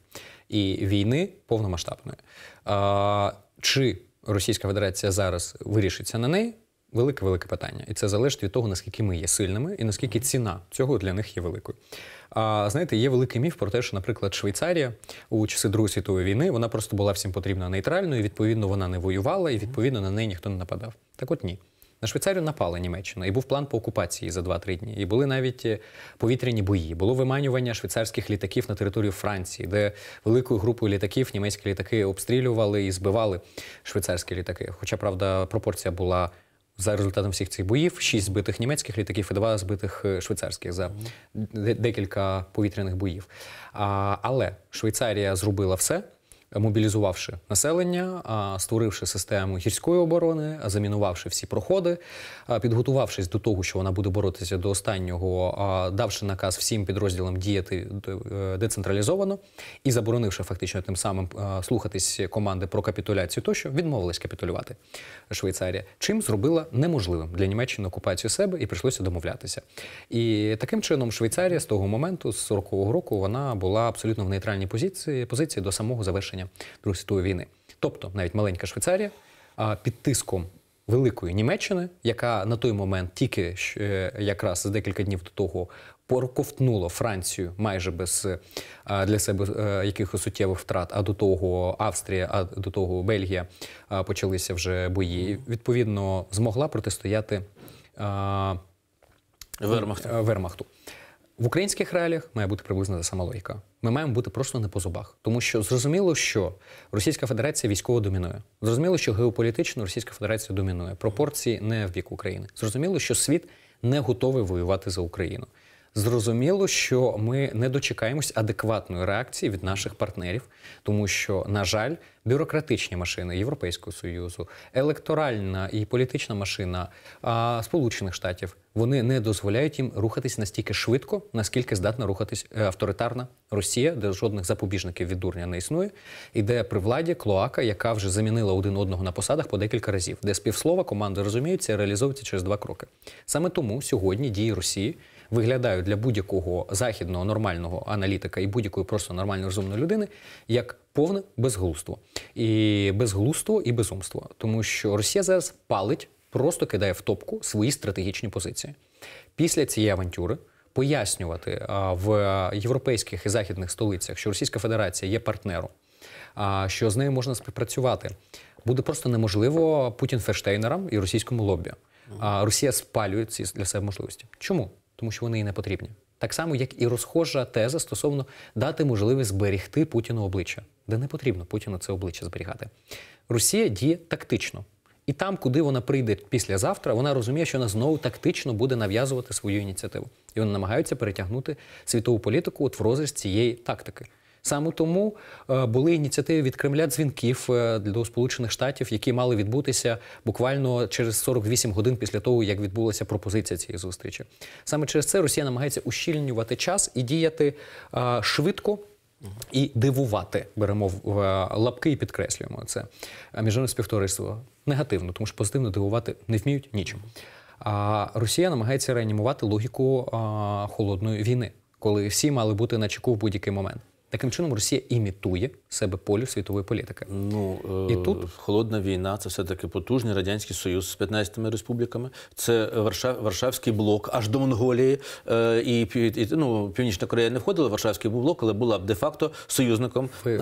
І війни повномасштабної. А, Чи Російська Федерація зараз вирішиться на неї, велике велике питання. І це залежить від того, наскільки ми є сильними і наскільки ціна цього для них є великою. А знаєте, є великий міф про те, що, наприклад, Швейцарія у часи Другої світової війни вона просто була всім потрібна нейтральною, відповідно, вона не воювала, і відповідно на неї ніхто не нападав. Так, от ні. На Швейцарію напала Німеччина, і був план по окупації за 2-3 дні. І були навіть е, повітряні бої. Було виманювання швейцарських літаків на територію Франції, де великою групою літаків німецькі літаки обстрілювали і збивали швейцарські літаки. Хоча правда пропорція була. За результатом всіх цих боїв, шість збитих німецьких літаків і два збитих е, швейцарських за декілька повітряних боїв. А, Але Швейцарія зробила все мобілізувавши населення, створивши систему гірської оборони, замінувавши всі проходи, підготувавшись до того, що вона буде боротися до останнього, давши наказ всім підрозділам діяти е, децентралізовано і заборонивши фактично тим самим е, слухатись команди про капітуляцію, тощо відмовилась капітулювати Швейцарія, чим зробила неможливим для Німеччини окупацію себе і прийшлося домовлятися. І таким чином Швейцарія з того моменту, з 40-го року, вона була абсолютно в нейтральній позиції позиції до самого завершення фінансування Другої світової війни. Тобто, навіть маленька Швейцарія під тиском великої Німеччини, яка на той момент тільки е, якраз за декілька днів до того проковтнула Францію майже без е, для себе е, якихось суттєвих втрат. А до того Австрія, а до того Бельгія почалися вже бої. Відповідно, змогла протистояти вермахту. вермахту. В українських реаліях має бути приблизно та сама логіка. Ми маємо бути просто не по зубах, тому що зрозуміло, що Російська Федерація військово домінує. Зрозуміло, що геополітично Російська Федерація домінує. Пропорції не в бік України. Зрозуміло, що світ не готовий воювати за Україну зрозуміло, що ми не дочекаємось адекватної реакції від наших партнерів, тому що, на жаль, бюрократичні машини Європейського союзу, електоральна і політична машина а, Сполучених Штатів вони не дозволяють їм рухатись настільки швидко, наскільки здатна рухатись е, авторитарна Росія, де жодних запобіжників від дурня не існує, і де при владі клоака, яка вже замінила один одного на посадах по декілька разів, де співслова команди розуміються, і реалізовуються через два кроки. Саме тому сьогодні дії Росії виглядають для будь-якого західного нормального аналітика і будь-якої просто нормально розумної людини як повне безглуздо і безглуздо і безумство, тому що Росія зараз палить, просто кидає в топку свої стратегічні позиції після цієї авантюри. Пояснювати в європейських і західних столицях, що Російська Федерація є партнером, а що з нею можна співпрацювати, буде просто неможливо Путін Ферштейнерам і російському лобі. Росія спалює ці для себе можливості. Чому? тому що вони і не потрібні. Так само, як і розхожа теза стосовно дати можливість зберігти Путіну обличчя, де не потрібно Путіну це обличчя зберігати. Росія діє тактично. І там, куди вона прийде післязавтра, вона розуміє, що вона знову тактично буде нав'язувати свою ініціативу. І вони намагаються перетягнути світову політику от в розріз цієї тактики. Саме тому е, були ініціативи від Кремля дзвінків е, до Сполучених Штатів, які мали відбутися буквально через 48 годин після того, як відбулася пропозиція цієї зустрічі. Саме через це Росія намагається ущільнювати час і діяти е, швидко. І дивувати беремо в лапки і підкреслюємо це. Міжнародне співтовариство негативно, тому що позитивно дивувати не вміють нічим. А Росія намагається реанімувати логіку холодної війни, коли всі мали бути на чеку в будь-який момент. Таким чином, Росія імітує
себе полю світової політики. Ну і е, тут холодна війна, це все таки потужний радянський союз з 15 республіками. Це Варшав, Варшавський блок, аж до Монголії е і, і ну, Північна Корея не входила. в Варшавський блок, але була б де факто союзником ви, е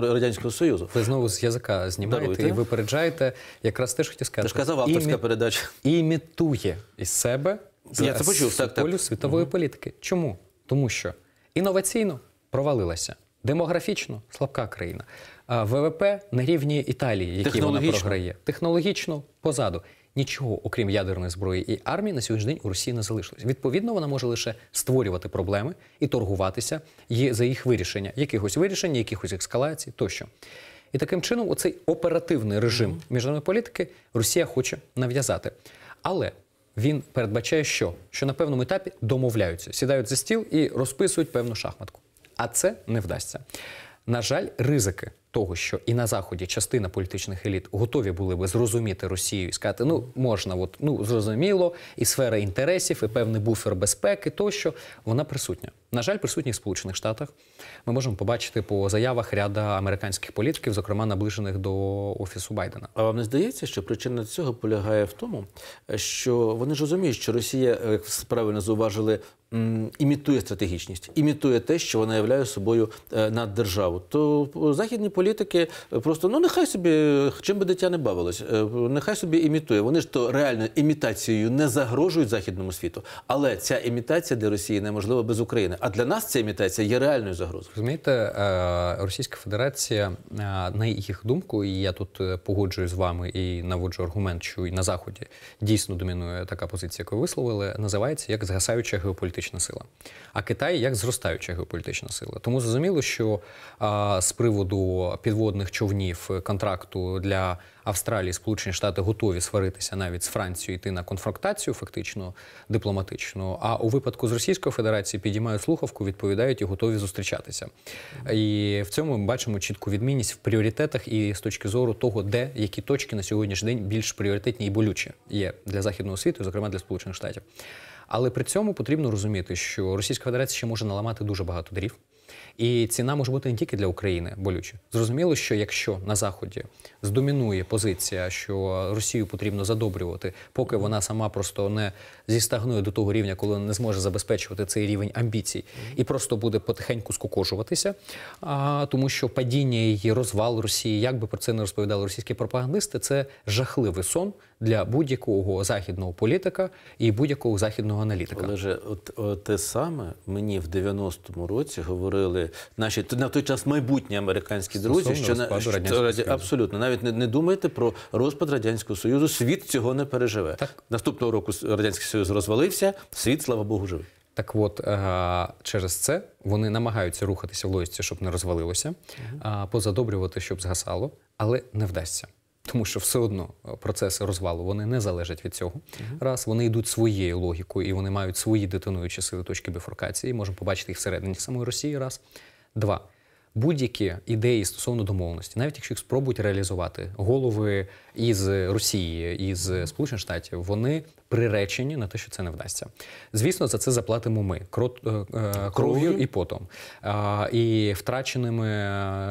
радянського союзу. Ви знову з язика знімаєте Даруйте. і випереджаєте. Якраз теж хотів сказати. Ти ж казав авторська імі... передача
імітує із себе Я це почув, так, полю так. світової угу. політики. Чому тому, що інноваційно провалилася. Демографічно слабка країна. ВВП на рівні Італії, які вона програє. Технологічно позаду. Нічого, окрім ядерної зброї і армії, на сьогоднішній день у Росії не залишилось. Відповідно, вона може лише створювати проблеми і торгуватися за їх вирішення, якихось вирішення, якихось ескалацій тощо. І таким чином, оцей оперативний режим міжнародної політики Росія хоче нав'язати. Але він передбачає, що Що на певному етапі домовляються, сідають за стіл і розписують певну шахматку а це не вдасться. На жаль, ризики того, що і на заході частина політичних еліт готові були би зрозуміти Росію і сказати, ну можна, от ну зрозуміло, і сфера інтересів, і певний буфер безпеки, тощо вона присутня. На жаль, присутні в Сполучених Штатах. Ми можемо побачити по заявах ряда
американських політиків, зокрема наближених до офісу Байдена. А вам не здається, що причина цього полягає в тому, що вони ж розуміють, що Росія, як правильно зауважили, Імітує стратегічність, імітує те, що вона являє собою е, наддержаву. То е, західні політики е, просто ну нехай собі чим би дитя не бавилось, нехай собі імітує. Вони ж то реально імітацією не загрожують західному світу, але ця імітація для Росії неможлива без України. А для нас ця імітація є реальною загрозою. Розумієте, Російська
Федерація на їх думку, і я тут погоджуюсь з вами і наводжу аргумент, що і на заході дійсно домінує така позиція, яку ви висловили, називається як згасаюча геополітика геополітична сила, а Китай як зростаюча геополітична сила. Тому зрозуміло, що а, з приводу підводних човнів контракту для Австралії, Сполучені Штати готові сваритися навіть з Францією йти на конфронтацію, фактично дипломатичну. А у випадку з Російською Федерацією підіймають слухавку, відповідають і готові зустрічатися. І в цьому ми бачимо чітку відмінність в пріоритетах і з точки зору того, де які точки на сьогоднішній день більш пріоритетні і болючі є для західного світу, зокрема для Сполучених Штатів. Але при цьому потрібно розуміти, що Російська Федерація ще може наламати дуже багато дрів, і ціна може бути не тільки для України болюче. Зрозуміло, що якщо на заході здомінує позиція, що Росію потрібно задобрювати, поки вона сама просто не зістагнує до того рівня, коли не зможе забезпечувати цей рівень амбіцій, і просто буде потихеньку скукожуватися, а тому, що падіння її розвал Росії, як би про це не розповідали російські пропагандисти, це жахливий сон
для будь-якого західного політика і будь-якого західного аналітика. Але ж от, от те саме мені в 90-му році говорили наші на той час майбутні американські друзі, що на що, раді, абсолютно навіть не, не думайте про розпад радянського союзу. Світ цього не переживе. Так наступного року радянський союз розвалився. Світ, слава Богу, живий.
Так, от е, через це вони намагаються рухатися в логіці, щоб не розвалилося, позадобрювати, щоб згасало, але не вдасться тому що все одно е, процеси розвалу вони не залежать від цього. Угу. Раз вони йдуть своєю логікою і вони мають свої детонуючі сили точки бифуркації. Можемо побачити їх всередині самої Росії. Раз два. Будь-які ідеї стосовно домовленості, навіть якщо їх спробують реалізувати голови із Росії із Сполучених Штатів, вони приречені на те, що це не вдасться. Звісно, за це заплатимо ми е, е, кров'ю і потом, і втраченими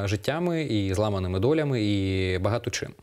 життями, і зламаними долями, і багато чим.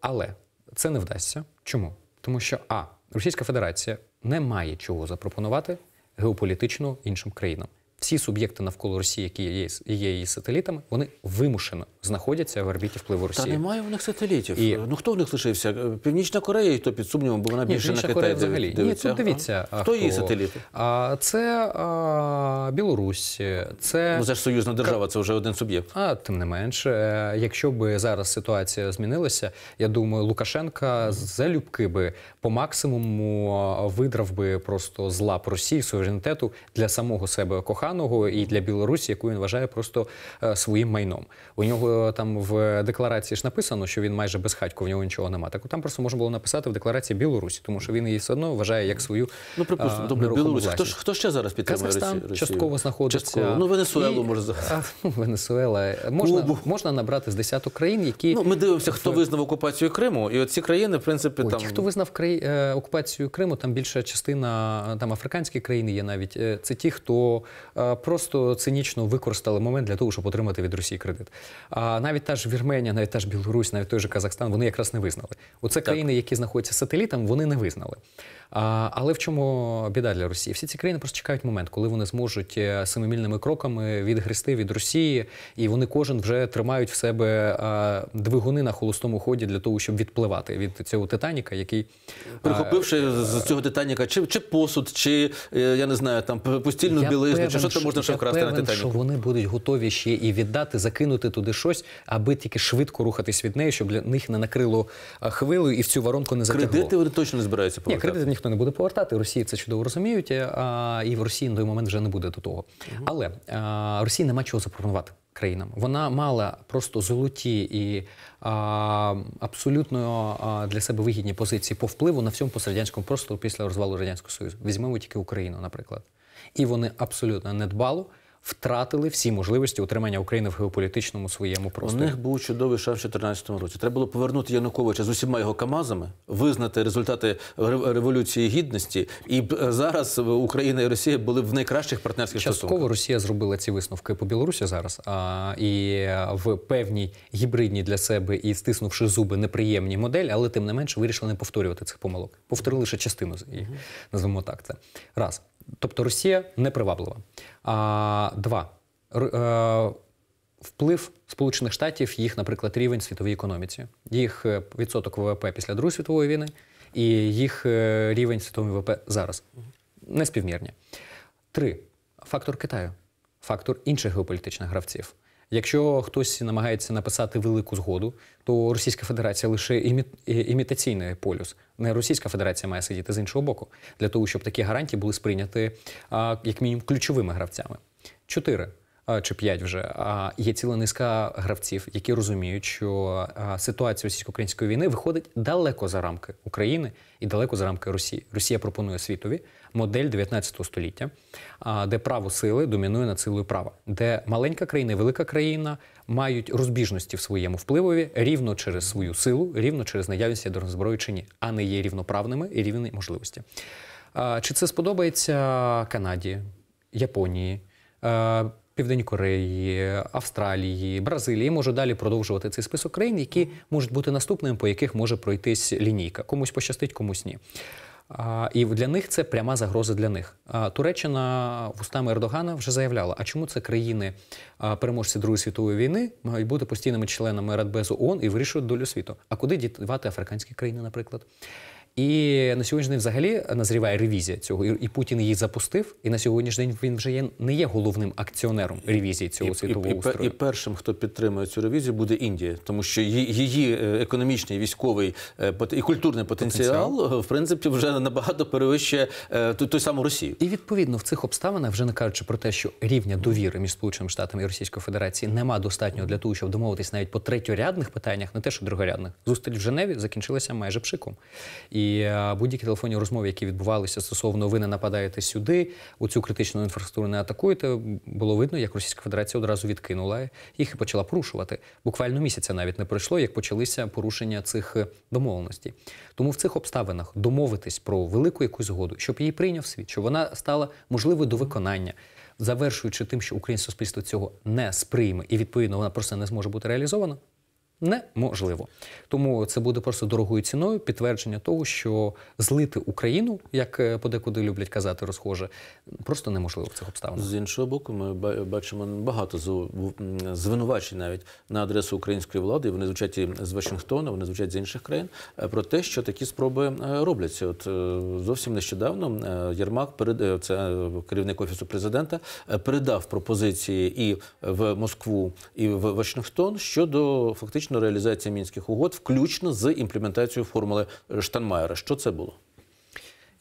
Але це не вдасться. Чому? Тому що А, Російська Федерація не має чого запропонувати геополітично іншим країнам всі суб'єкти навколо Росії, які є, є її сателітами, вони вимушено знаходяться в орбіті впливу Росії. Та
немає у них сателітів. І... Ну хто в них лишився? Е, Північна Корея, то під сумнівом, бо вона більше Північна на Китай взагалі. Дивиться. Ні, тут дивіться, а, хто, хто її сателіти? А це
а, Білорусь, це ну, це ж союзна держава, це вже один суб'єкт. А тим не менше, е, якщо би зараз ситуація змінилася, я думаю, Лукашенка залюбки би по максимуму видрав би просто з лап Росії суверенітету для самого себе кохання. Тараного і для Білорусі, яку він вважає просто е, своїм майном. У нього там в декларації ж написано, що він майже без хатьку, в нього нічого нема. Так там просто можна було написати в декларації Білорусі, тому що він її все одно вважає як свою. Ну припустимо, е, добре, Білорусь. Хто хто ще зараз підтримує Казахстан Росію? частково знаходиться? Частково. Ну Венесуелу і... може ну, Венесуела можна Кубу.
можна набрати з десяток країн, які ну ми дивимося, хто визнав окупацію Криму, і оці країни, в принципі, Ой, там ті, хто визнав
краї... Е, окупацію Криму, там більша частина там африканські країни є навіть це ті, хто просто цинічно використали момент для того, щоб отримати від Росії кредит. А навіть та ж Вірменія, навіть та ж Білорусь, навіть той же Казахстан, вони якраз не визнали. Оце країни, які знаходяться сателітом, вони не визнали. Але в чому біда для Росії? Всі ці країни просто чекають момент, коли вони зможуть е, семимільними кроками відгрести від Росії, і вони кожен вже тримають в себе двигуни на холостому ході для того, щоб відпливати від цього Титаніка, який
прихопивши е, з цього Титаніка, чи чи посуд, чи е, я не знаю, там постільну білизну, чи що там можна ще вкрасти на Титаніку? що
Вони будуть готові ще і віддати, закинути туди щось, аби тільки швидко рухатись від неї, щоб для них не накрило хвилою і в цю воронку не затягло.
Кредити вони точно не збираються повертати. Ні,
кредити ніхто не буде повертати. Росії це чудово розуміють, е, а, і в Росії на той момент вже не буде до того. Але а, е, Росії нема чого запропонувати країнам. Вона мала просто золоті і а, е, абсолютно а, для себе вигідні позиції по впливу на всьому пострадянському простору після розвалу радянського союзу. Візьмемо тільки Україну, наприклад. І вони абсолютно недбало втратили всі можливості утримання України в геополітичному своєму
просторі. У них був чудовий шанс в 2014 році. Треба було повернути Януковича з усіма його камазами, визнати результати революції гідності, і е, зараз Україна і Росія були в найкращих партнерських Частково стосунках. Частково
Росія зробила ці висновки по Білорусі зараз. А, І в певній гібридній для себе і стиснувши зуби неприємні моделі. але тим не менше вирішили не повторювати цих помилок. Повторили лише частину з її назвемо так. Це раз. Тобто Росія не приваблива. А, Два а, е, вплив Сполучених Штатів, їх, наприклад, рівень світовій економіці, їх е, відсоток ВВП після Другої світової війни і їх е, рівень світової ВВП зараз неспівмірні. Три фактор Китаю, фактор інших геополітичних гравців. Якщо хтось намагається написати велику згоду, то Російська Федерація лише імі... Е, імітаційний полюс. Не Російська Федерація має сидіти з іншого боку, для того, щоб такі гарантії були сприйняті як мінімум ключовими гравцями. Чотири Е, чи 5 вже є ціла низка гравців, які розуміють, що е, ситуація російсько-української війни виходить далеко за рамки України і далеко за рамки Росії. Росія пропонує світові модель 19 століття, де право сили домінує над силою права, де маленька країна і велика країна мають розбіжності в своєму впливові рівно через свою силу, рівно через наявність ядерної зброї чи ні, а не є рівноправними і рівні можливості. Чи це сподобається Канаді, Японії? Е, Південь Кореї, Австралії, Бразилії. Я можу далі продовжувати цей список країн, які можуть бути наступними, по яких може пройтись лінійка. Комусь пощастить, комусь ні. І для них це пряма загроза для них. Туреччина вустами Ердогана вже заявляла: а чому це країни переможці Другої світової війни мають бути постійними членами Радбезу ООН і вирішують долю світу? А куди дівати африканські країни, наприклад? І на сьогоднішній день взагалі назріває ревізія цього, і Путін її запустив. І на сьогоднішній день він вже є не є головним акціонером
ревізії цього і, світового і, устрою. І, і першим, хто підтримує цю ревізію, буде Індія, тому що її е, економічний, військовий е, і культурний потенціал, потенціал е, в принципі вже набагато перевищує той ту саму Росію. І відповідно в цих обставинах,
вже не кажучи про те, що рівня довіри між Сполученими Штатами і Російською Федерацією нема достатньо для того, щоб домовитись навіть по третьорядних питаннях, не те, що другорядних зустріч в Женеві закінчилася майже пшиком. І і е, будь-які телефонні розмови, які відбувалися стосовно ви не нападаєте сюди, у цю критичну інфраструктуру не атакуєте. Було видно, як Російська Федерація одразу відкинула їх і почала порушувати. Буквально місяця навіть не пройшло, як почалися порушення цих е, домовленостей. Тому в цих обставинах домовитись про велику якусь згоду, щоб її прийняв світ, щоб вона стала можливою до виконання. Завершуючи тим, що українське суспільство цього не сприйме, і відповідно вона просто не зможе бути реалізована неможливо. Тому це буде просто дорогою ціною підтвердження того, що злити Україну, як е, подекуди люблять казати, розхоже, просто неможливо
в цих обставинах. З іншого боку, ми бачимо багато звинувачень навіть на адресу української влади. Вони звучать і з Вашингтона, вони звучать з інших країн е, про те, що такі спроби е, робляться. От зовсім нещодавно Єрмак перед це керівник офісу президента передав пропозиції і в Москву, і в Вашингтон щодо фактично фактично реалізація мінських угод, включно з імплементацією формули Штанмаєра. Що це було?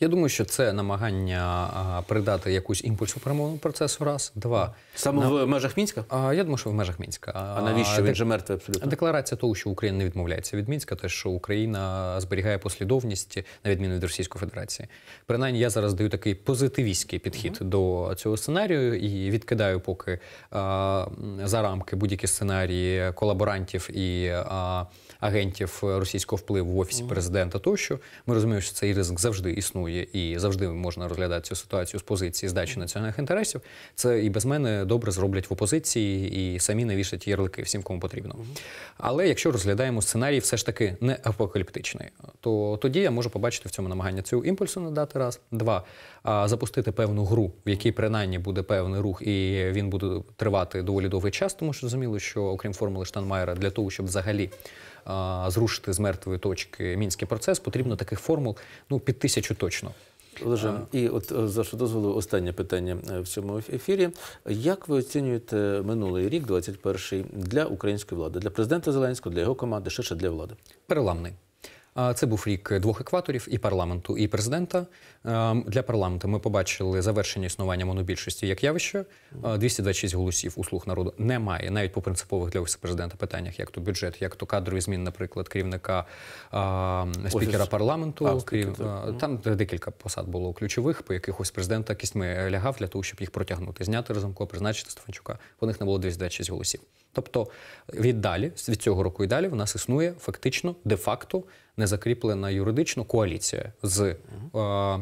Я думаю, що це намагання придати якусь імпульсу
перемовному процесу. Раз, два саме на... в межах мінська. А я думаю, що в межах мінська. А навіщо він же мертвий абсолютно? Декларація того, що Україна не відмовляється від мінська, те, що Україна зберігає послідовність на відміну від Російської Федерації. Принаймні, я зараз даю такий позитивістський підхід mm до цього сценарію і відкидаю поки а, за рамки будь-які сценарії колаборантів і. А, агентів е, російського впливу в офісі президента тощо. Ми розуміємо, що цей ризик завжди існує і завжди можна розглядати цю ситуацію з позиції здачі національних інтересів. Це і без мене добре зроблять в опозиції і самі навішать ярлики всім, кому потрібно. Але якщо розглядаємо сценарій, все ж таки не апокаліптичний, то тоді я можу побачити в цьому намагання цю імпульсу надати раз, два запустити певну гру, в якій принаймні буде певний рух, і він буде тривати доволі довгий час, тому що зрозуміло, що окрім формули Штанмайера, для того, щоб взагалі зрушити з мертвої точки мінський процес, потрібно таких формул ну під тисячу точно.
Олеже, і от е, за що дозволу останнє питання е, в цьому ефірі. Як ви оцінюєте минулий рік, 21-й, для української влади, для президента Зеленського, для його команди, ширше для влади? Переламний
це був рік двох екваторів і парламенту, і президента. Ем, для парламенту ми побачили завершення існування монобільшості як явища. Е, 226 голосів у слух народу немає, навіть по принципових для офісу президента питаннях, як то бюджет, як то кадрові зміни, наприклад, керівника ем, спікера парламенту. А, спікер, Крім, е, там декілька посад було ключових, по якихось президента кістьми лягав для того, щоб їх протягнути, зняти Разумко, призначити Стефанчука. У них не було 226 голосів. Тобто віддалі від цього року і далі в нас існує фактично де-факто незакріплена юридично коаліція з е,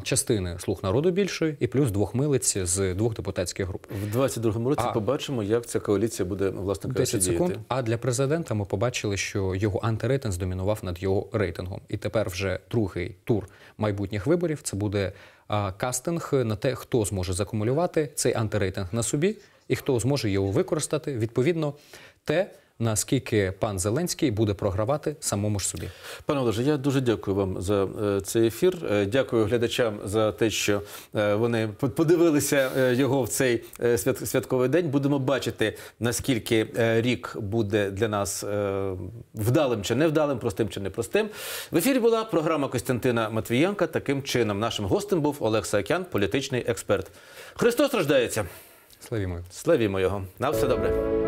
частини слуг народу більшої і плюс двох милиць з двох депутатських
груп. В 22-му році а, побачимо, як ця коаліція буде власне 10 секунд. Діяти.
А для президента ми побачили, що його антирейтинг здомінував над його рейтингом. І тепер вже другий тур майбутніх виборів це буде е, кастинг на те, хто зможе закумулювати цей антирейтинг на собі і хто зможе його використати відповідно те. Наскільки
пан Зеленський буде програвати самому ж собі, пане Олеже, я дуже дякую вам за е, цей ефір. Е, дякую глядачам за те, що е, вони подивилися його в цей святковий день. Будемо бачити, наскільки рік буде для нас вдалим чи невдалим, простим чи непростим. В ефірі була програма Костянтина Матвієнка. Таким чином, нашим гостем був Олег Саакян, політичний експерт. Христос рождається. Славімо. Славімо його. На все добре.